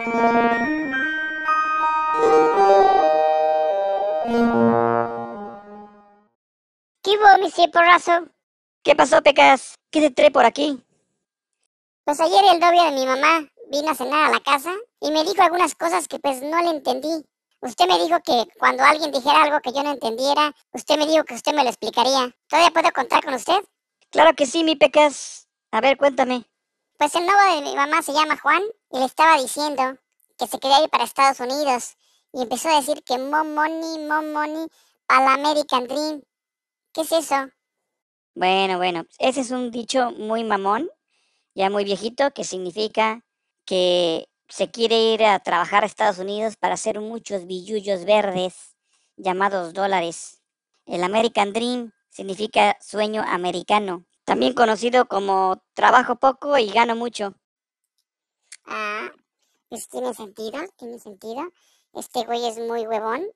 ¿Qué hubo, mi porrazo? ¿Qué pasó, Pecas? ¿Qué te trae por aquí? Pues ayer el novio de mi mamá vino a cenar a la casa y me dijo algunas cosas que pues no le entendí. Usted me dijo que cuando alguien dijera algo que yo no entendiera, usted me dijo que usted me lo explicaría. ¿Todavía puedo contar con usted? Claro que sí, mi Pecas. A ver, cuéntame. Pues el novio de mi mamá se llama Juan y le estaba diciendo que se quería ir para Estados Unidos y empezó a decir que momoni, momoni, para American Dream. ¿Qué es eso? Bueno, bueno, ese es un dicho muy mamón, ya muy viejito, que significa que se quiere ir a trabajar a Estados Unidos para hacer muchos billullos verdes llamados dólares. El American Dream significa sueño americano también conocido como trabajo poco y gano mucho. Ah, pues tiene sentido, tiene sentido. Este güey es muy huevón.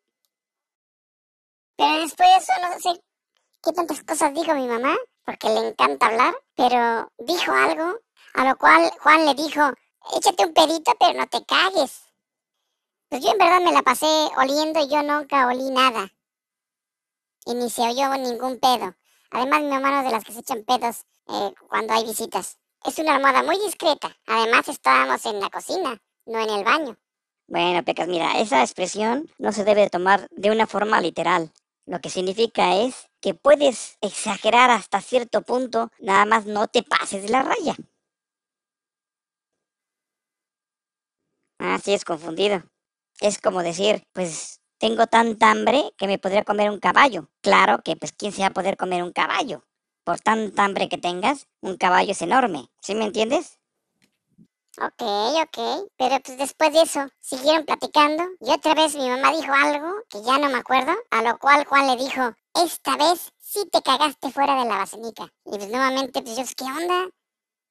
Pero después de eso no sé qué tantas cosas dijo mi mamá, porque le encanta hablar, pero dijo algo, a lo cual Juan le dijo, échate un pedito, pero no te cagues. Pues yo en verdad me la pasé oliendo y yo nunca olí nada. Y ni se oyó ningún pedo. Además, mi no es de las que se echan pedos eh, cuando hay visitas. Es una almohada muy discreta. Además, estábamos en la cocina, no en el baño. Bueno, Pecas, mira, esa expresión no se debe tomar de una forma literal. Lo que significa es que puedes exagerar hasta cierto punto, nada más no te pases de la raya. Así es confundido. Es como decir, pues tengo tanta hambre que me podría comer un caballo. Claro que, pues, ¿quién se va a poder comer un caballo? Por tanta hambre que tengas, un caballo es enorme. ¿Sí me entiendes? Ok, ok. Pero pues después de eso, siguieron platicando y otra vez mi mamá dijo algo que ya no me acuerdo, a lo cual Juan le dijo, esta vez sí te cagaste fuera de la basenica. Y pues nuevamente, pues yo, ¿qué onda?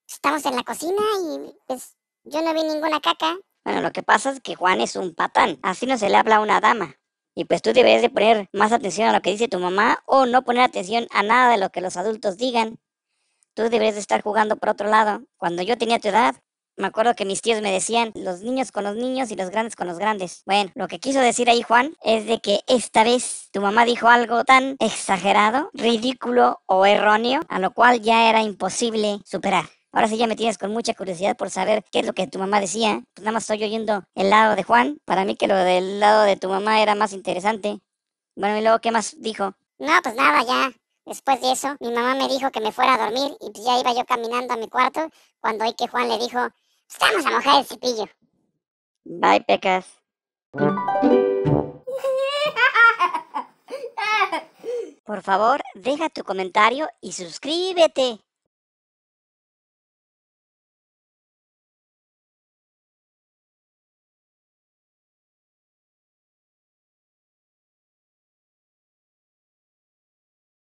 Estamos en la cocina y pues yo no vi ninguna caca. Bueno, lo que pasa es que Juan es un patán. Así no se le habla a una dama. Y pues tú deberías de poner más atención a lo que dice tu mamá o no poner atención a nada de lo que los adultos digan. Tú deberías de estar jugando por otro lado. Cuando yo tenía tu edad, me acuerdo que mis tíos me decían los niños con los niños y los grandes con los grandes. Bueno, lo que quiso decir ahí Juan es de que esta vez tu mamá dijo algo tan exagerado, ridículo o erróneo, a lo cual ya era imposible superar. Ahora sí ya me tienes con mucha curiosidad por saber qué es lo que tu mamá decía. Pues nada más estoy oyendo el lado de Juan. Para mí que lo del lado de tu mamá era más interesante. Bueno, ¿y luego qué más dijo? No, pues nada, ya. Después de eso, mi mamá me dijo que me fuera a dormir y pues ya iba yo caminando a mi cuarto cuando oí que Juan le dijo, estamos a mojar el cepillo. Bye, Pecas. Por favor, deja tu comentario y suscríbete.